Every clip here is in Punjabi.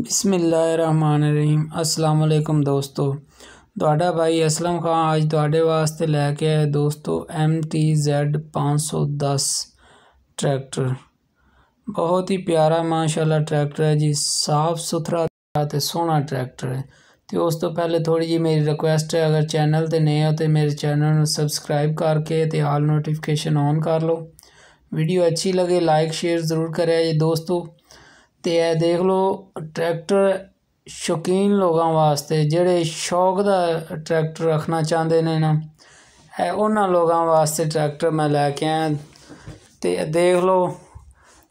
ਬਿਸਮਿਲ੍ਲਾਹਿਰਰਹਿਮਾਨਿਰਰਹੀਮ ਅਸਲਾਮ ਅਲੈਕਮ ਦੋਸਤੋ ਤੁਹਾਡਾ ਭਾਈ ਅਸਲਮ ਖਾਨ ਅੱਜ ਤੁਹਾਡੇ ਵਾਸਤੇ ਲੈ ਕੇ ਆਇਆ ਦੋਸਤੋ MTZ 510 ਟਰੈਕਟਰ ਬਹੁਤ ਹੀ ਪਿਆਰਾ ਮਾਸ਼ਾਅੱਲਾ ਟਰੈਕਟਰ ਹੈ ਜੀ ਸਾਫ ਸੁਥਰਾ ਤੇ ਸੋਹਣਾ ਟਰੈਕਟਰ ਹੈ ਤੇ ਉਸ ਤੋਂ ਪਹਿਲੇ ਥੋੜੀ ਜੀ ਮੇਰੀ ਰਿਕੁਐਸਟ ਹੈ ਅਗਰ ਚੈਨਲ ਤੇ ਨਏ ਹੋ ਤੇ ਮੇਰੇ ਚੈਨਲ ਨੂੰ ਸਬਸਕ੍ਰਾਈਬ ਕਰਕੇ ਤੇ ਆਲ ਨੋਟੀਫਿਕੇਸ਼ਨ ਔਨ ਕਰ ਲਓ वीडियो अच्छी लगे लाइक शेयर ज़रूर करें ये दोस्तों ਤੇ ਇਹ ਦੇਖ ਲਓ ਟਰੈਕਟਰ ਸ਼ੌਕੀਨ ਲੋਕਾਂ ਵਾਸਤੇ ਜਿਹੜੇ ਸ਼ੌਕ ਦਾ ਟਰੈਕਟਰ ਰੱਖਣਾ ਚਾਹੁੰਦੇ ਨੇ ਨਾ ਇਹ ਉਹਨਾਂ ਲੋਕਾਂ ਵਾਸਤੇ ਟਰੈਕਟਰ ਮੈਂ ਲੈ ਕੇ ਆਇਆ ਇਹ ਦੇਖ ਲਓ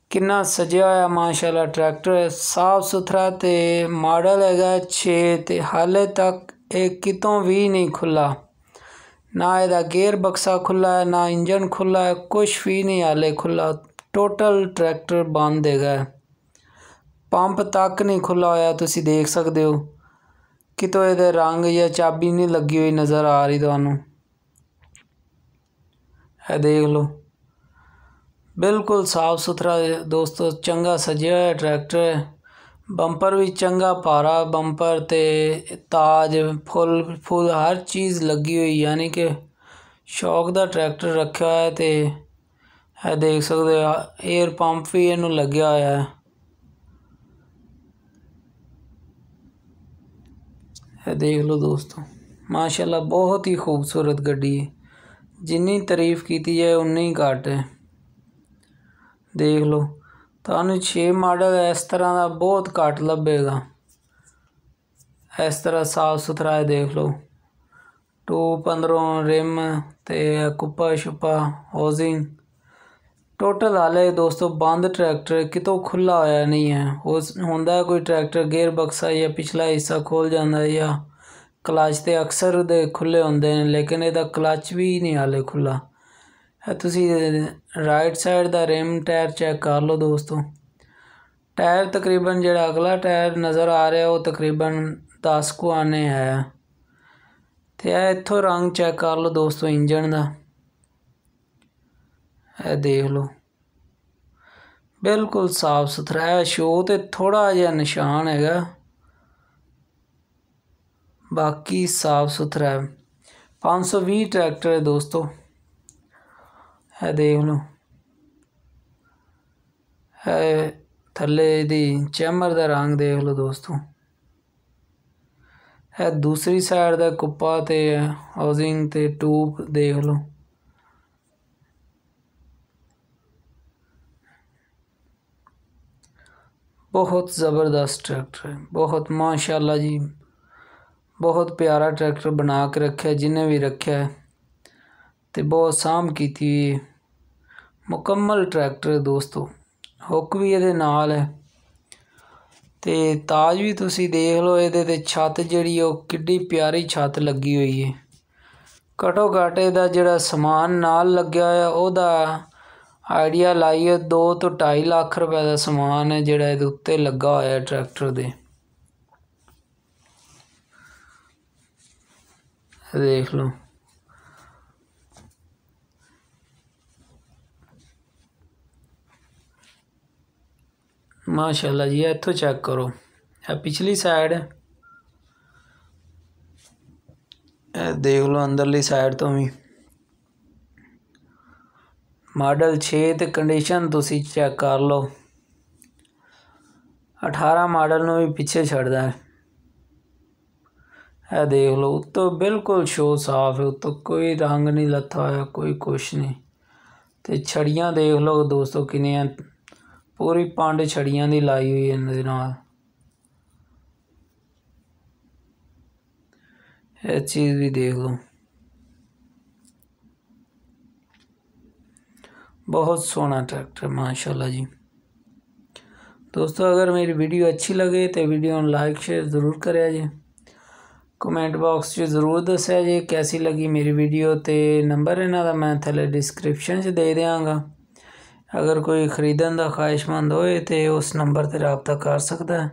ਕਿੰਨਾ ਸਜਿਆ ਹੋਇਆ ਮਾਸ਼ਾਅੱਲਾ ਟਰੈਕਟਰ ਸਾਫ ਸੁਥਰਾ ਤੇ ਮਾਡਲ ਹੈਗਾ 6 ਤੇ ਹਾਲੇ ਤੱਕ ਇਹ ਕਿਤੋਂ ਵੀ ਨਹੀਂ ਖੁੱਲਾ ਨਾ ਇਹਦਾ ਗੇਅਰ ਬਕਸਾ ਖੁੱਲਾ ਹੈ ਨਾ ਇੰਜਨ ਖੁੱਲਾ ਹੈ ਕੁਝ ਵੀ ਨਹੀਂ ਹਾਲੇ ਖੁੱਲਾ ਟੋਟਲ ਟਰੈਕਟਰ ਬੰਦ ਹੈਗਾ ਪੰਪ ਤੱਕ ਨਹੀਂ ਖੁੱਲਾ ਹੋਇਆ ਤੁਸੀਂ ਦੇਖ ਸਕਦੇ ਹੋ ਕਿਤੋਂ ਇਹਦੇ ਰੰਗ ਜਾਂ ਚਾਬੀ ਨਹੀਂ ਲੱਗੀ ਹੋਈ ਨਜ਼ਰ ਆ ਰਹੀ ਤੁਹਾਨੂੰ ਇਹ ਦੇਖ ਲਓ ਬਿਲਕੁਲ ਸਾਫ ਸੁਥਰਾ ਦੋਸਤੋ ਚੰਗਾ ਸਜਿਆ ਹੋਇਆ ਟਰੈਕਟਰ ਬੰਪਰ ਵੀ ਚੰਗਾ ਭਾਰਾ ਬੰਪਰ ਤੇ ਤਾਜ ਫੁੱਲ ਫੁੱਲ ਹਰ ਚੀਜ਼ ਲੱਗੀ ਹੋਈ ਯਾਨੀ ਕਿ ਸ਼ੌਕ ਦਾ ਟਰੈਕਟਰ ਰੱਖਿਆ ਹੋਇਆ ਤੇ ਇਹ ਦੇਖ ਸਕਦੇ ਹੋ 에ਅਰ ਪੰਪ ਵੀ ਇਹਨੂੰ ਲੱਗਿਆ ਹੋਇਆ ਹੈ ਹੈ ਦੇਖ ਲਓ ਦੋਸਤੋ ਮਾਸ਼ਾਅੱਲਾ ਬਹੁਤ ਹੀ ਖੂਬਸੂਰਤ ਗੱਡੀ ਹੈ ਜਿੰਨੀ ਤਾਰੀਫ ਕੀਤੀ ਜਾਏ ਉਨੀ ਹੀ ਘੱਟ ਹੈ ਦੇਖ ਲਓ ਤੁਹਾਨੂੰ 6 ਮਾਡਲ ਇਸ ਤਰ੍ਹਾਂ ਦਾ ਬਹੁਤ ਘੱਟ ਲੱਭੇਗਾ ਇਸ ਤਰ੍ਹਾਂ ਸਾਫ ਸੁਥਰਾ ਹੈ ਦੇਖ ਲਓ 2 15 ਰਿਮ ਤੇ ਕੁੱਪਾ ਸ਼ੁਪਾ ਹੋਜ਼ਿੰਗ ਟੋਟਲ ਹਾਲੇ ਦੋਸਤੋ ਬੰਦ ਟਰੈਕਟਰ ਕਿਤੋਂ ਖੁੱਲਾ ਹੋਇਆ ਨਹੀਂ ਹੈ ਉਸ ਹੁੰਦਾ ਕੋਈ ਟਰੈਕਟਰ ਗੇਅਰ ਬਕਸਾ ਜਾਂ ਪਿਛਲਾ ਹਿੱਸਾ ਖੋਲ ਜਾਂਦਾ ਜਾਂ ਕਲਚ ਤੇ ਅਕਸਰ ਦੇ ਖੁੱਲੇ ਹੁੰਦੇ ਨੇ ਲੇਕਿਨ ਇਹਦਾ ਕਲਚ ਵੀ ਨਹੀਂ ਹਾਲੇ ਖੁੱਲਾ ਹੈ ਤੁਸੀਂ ਰਾਈਟ ਸਾਈਡ ਦਾ ਰਿਮ ਟਾਇਰ ਚੈੱਕ ਕਰ ਲਓ ਦੋਸਤੋ ਟਾਇਰ ਤਕਰੀਬਨ ਜਿਹੜਾ ਅਗਲਾ ਟਾਇਰ ਨਜ਼ਰ ਆ ਰਿਹਾ ਉਹ ਤਕਰੀਬਨ 10 ਕੁ ਆਨੇ ਹੈ ਤੇ ਇੱਥੋਂ ਰੰਗ ਚੈੱਕ ਕਰ ਲਓ ਦੋਸਤੋ ਇੰਜਨ ਦਾ ਇਹ ਦੇਖ ਲਓ ਬਿਲਕੁਲ ਸਾਫ ਸੁਥਰਾ ਹੈ ਸ਼ੋ ਤੇ ਥੋੜਾ ਜਿਹਾ ਨਿਸ਼ਾਨ ਹੈਗਾ ਬਾਕੀ ਸਾਫ ਸੁਥਰਾ ਹੈ 520 ਟਰੈਕਟਰ ਹੈ ਦੋਸਤੋ ਇਹ ਦੇਖ ਲਓ ਹੈ ਥੱਲੇ ਦੀ ਚੈਮਰ ਦਾ ਰੰਗ ਦੇਖ ਲਓ ਦੋਸਤੋ ਇਹ ਦੂਸਰੀ ਸਾਈਡ ਦਾ ਕੁੱਪਾ ਤੇ ਹਾਊਸਿੰਗ ਤੇ ਟੂਬ ਦੇਖ ਲਓ ਬਹੁਤ ਜ਼ਬਰਦਸਤ ਟਰੈਕਟਰ ਹੈ ਬਹੁਤ ਮਾਸ਼ਾਅੱਲਾ ਜੀ ਬਹੁਤ ਪਿਆਰਾ ਟਰੈਕਟਰ ਬਣਾ ਕੇ ਰੱਖਿਆ ਜਿਨੇ ਵੀ ਰੱਖਿਆ ਤੇ ਬਹੁਤ ਸਾਮ ਕੀਤੀ ਮੁਕੰਮਲ ਟਰੈਕਟਰ ਦੋਸਤੋ ਹੁੱਕ ਵੀ ਇਹਦੇ ਨਾਲ ਹੈ ਤੇ ਤਾਜ ਵੀ ਤੁਸੀਂ ਦੇਖ ਲਓ ਇਹਦੇ ਤੇ ਛੱਤ ਜਿਹੜੀ ਉਹ ਕਿੱਡੀ ਪਿਆਰੀ ਛੱਤ ਲੱਗੀ ਹੋਈ ਹੈ ਕਟੋ ਘਾਟੇ ਦਾ ਜਿਹੜਾ ਸਮਾਨ ਨਾਲ ਲੱਗਿਆ ਹੋਇਆ ਉਹਦਾ ਆਈਡੀਆ ਲਾਈਏ 2 ਤੋਂ 2.5 ਲੱਖ ਰੁਪਏ ਦਾ ਸਮਾਨ ਹੈ ਜਿਹੜਾ ਇਹਦੇ ਉੱਤੇ ਲੱਗਾ ਹੋਇਆ ਹੈ ਟਰੈਕਟਰ ਦੇ ਦੇਖ ਲਓ ਮਾਸ਼ਾਅੱਲਾ ਜੀ ਇੱਥੋਂ ਚੈੱਕ ਕਰੋ ਇਹ ਪਿਛਲੀ ਸਾਈਡ ਇਹ ਦੇਖ ਲਓ ਅੰਦਰਲੀ ਸਾਈਡ ਤੋਂ ਵੀ ਮਾਡਲ 6 ਤੇ ਕੰਡੀਸ਼ਨ ਤੁਸੀਂ ਚੈੱਕ ਕਰ ਲਓ 18 ਮਾਡਲ ਨੂੰ ਵੀ ਪਿੱਛੇ ਛੱਡਦਾ ਹੈ ਇਹ ਦੇਖ ਲਓ ਉੱਤੋਂ ਬਿਲਕੁਲ ਸ਼ੋ ਸਾਫ ਹੈ ਉੱਤੋਂ ਕੋਈ ਰੰਗ ਨਹੀਂ ਲੱਥਾ ਹੋਇਆ ਕੋਈ ਕੁਛ ਨਹੀਂ ਤੇ ਛੜੀਆਂ ਦੇਖ ਲਓ ਦੋਸਤੋ ਕਿੰਨੀਆਂ ਪੂਰੀ ਪੰਡ ਛੜੀਆਂ ਦੀ ਲਾਈ ਹੋਈ ਇਹਨਾਂ ਦੇ ਨਾਲ ਇਹ ਚੀਜ਼ ਵੀ ਦੇਖ ਲਓ ਬਹੁਤ ਸੋਹਣਾ ट्रैक्टर ਮਾਸ਼ਾਅੱਲਾ ਜੀ ਦੋਸਤੋ ਅਗਰ ਮੇਰੀ ਵੀਡੀਓ ਅੱਛੀ ਲੱਗੇ ਤੇ ਵੀਡੀਓ ਨੂੰ ਲਾਈਕ ਸ਼ੇਅਰ ਜ਼ਰੂਰ ਕਰਿਆ ਜੀ ਕਮੈਂਟ ਬਾਕਸ 'ਚ ਜ਼ਰੂਰ ਦੱਸਿਆ ਜੀ ਕੈਸੀ ਲੱਗੀ ਮੇਰੀ ਵੀਡੀਓ ਤੇ ਨੰਬਰ ਇਹਨਾਂ ਦਾ ਮੈਂ ਥੱਲੇ ਡਿਸਕ੍ਰਿਪਸ਼ਨ 'ਚ ਦੇ ਦਿਆਂਗਾ ਅਗਰ ਕੋਈ ਖਰੀਦਣ ਦਾ ਖਾਹਿਸ਼ਮੰਦ ਹੋਏ ਤੇ ਉਸ ਨੰਬਰ ਤੇ رابطہ ਕਰ ਸਕਦਾ ਹੈ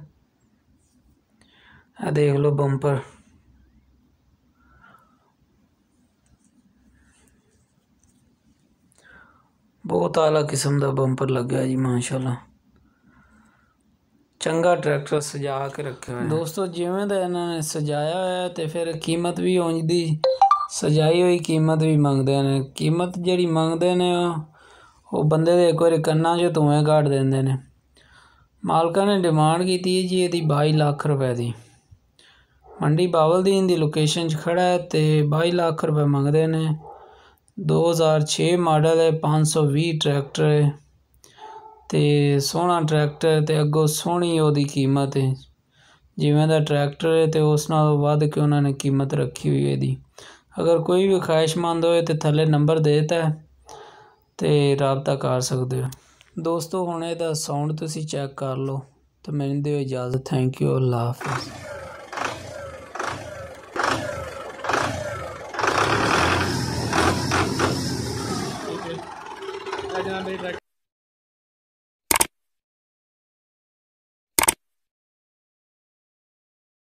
ਆ ਦੇਖ ਲਓ ਬੰਪਰ ਬਹੁਤ ਆਲਾ ਕਿਸਮ ਦਾ ਬੰਪਰ ਲੱਗਿਆ ਜੀ ਮਾਸ਼ਾਅੱਲਾ ਚੰਗਾ ਟਰੈਕਟਰ ਸਜਾ ਕੇ ਰੱਖਿਆ ਹੋਇਆ ਦੋਸਤੋ ਜਿਵੇਂ ਦਾ ਇਹਨਾਂ ਨੇ ਸਜਾਇਆ ਹੋਇਆ ਤੇ ਫਿਰ ਕੀਮਤ ਵੀ ਉਂਝ ਦੀ ਸਜਾਈ ਹੋਈ ਕੀਮਤ ਵੀ ਮੰਗਦੇ ਨੇ ਕੀਮਤ ਜਿਹੜੀ ਮੰਗਦੇ ਨੇ ਉਹ ਬੰਦੇ ਦੇ ਇੱਕ ਵਾਰੀ ਕੰਨਾਂ 'ਚ ਧੂਏ ਘਾੜ ਦਿੰਦੇ ਨੇ ਮਾਲਕਾਂ ਨੇ ਡਿਮਾਂਡ ਕੀਤੀ ਜੀ ਇਹਦੀ 22 ਲੱਖ ਰੁਪਏ ਦੀ ਮੰਡੀ ਬਾਵਲ ਦੀ ਲੋਕੇਸ਼ਨ 'ਚ ਖੜਾ ਹੈ ਤੇ 22 ਲੱਖ ਰੁਪਏ ਮੰਗਦੇ ਨੇ 2006 ਮਾਡਲ ਹੈ 520 ਟਰੈਕਟਰ ਹੈ ਤੇ ਸੋਹਣਾ ਟਰੈਕਟਰ ਤੇ ਅੱਗੋਂ ਸੋਹਣੀ ਉਹਦੀ ਕੀਮਤ ਹੈ ਜਿਵੇਂ ਦਾ ਟਰੈਕਟਰ ਹੈ ਤੇ ਉਸ ਨਾਲੋਂ ਵੱਧ ਕੇ ਉਹਨਾਂ ਨੇ ਕੀਮਤ ਰੱਖੀ ਹੋਈ ਹੈ ਦੀ ਅਗਰ ਕੋਈ ਵੀ ਖਾਹਿਸ਼ਮੰਦ ਹੋਏ ਤੇ ਥੱਲੇ ਨੰਬਰ ਦੇ ਦਿੱਤਾ ਤੇ رابطہ ਕਰ ਸਕਦੇ ਹੋ ਦੋਸਤੋ ਹੁਣ ਇਹਦਾ ਸਾਊਂਡ ਤੁਸੀਂ ਚੈੱਕ ਕਰ ਲਓ ਤੇ ਮੈਨੂੰ ਦਿਓ ਇਜਾਜ਼ਤ ਥੈਂਕ ਯੂ ਅੱਲਾਹ ਹਾਫਿਜ਼ ध्यान नहीं रख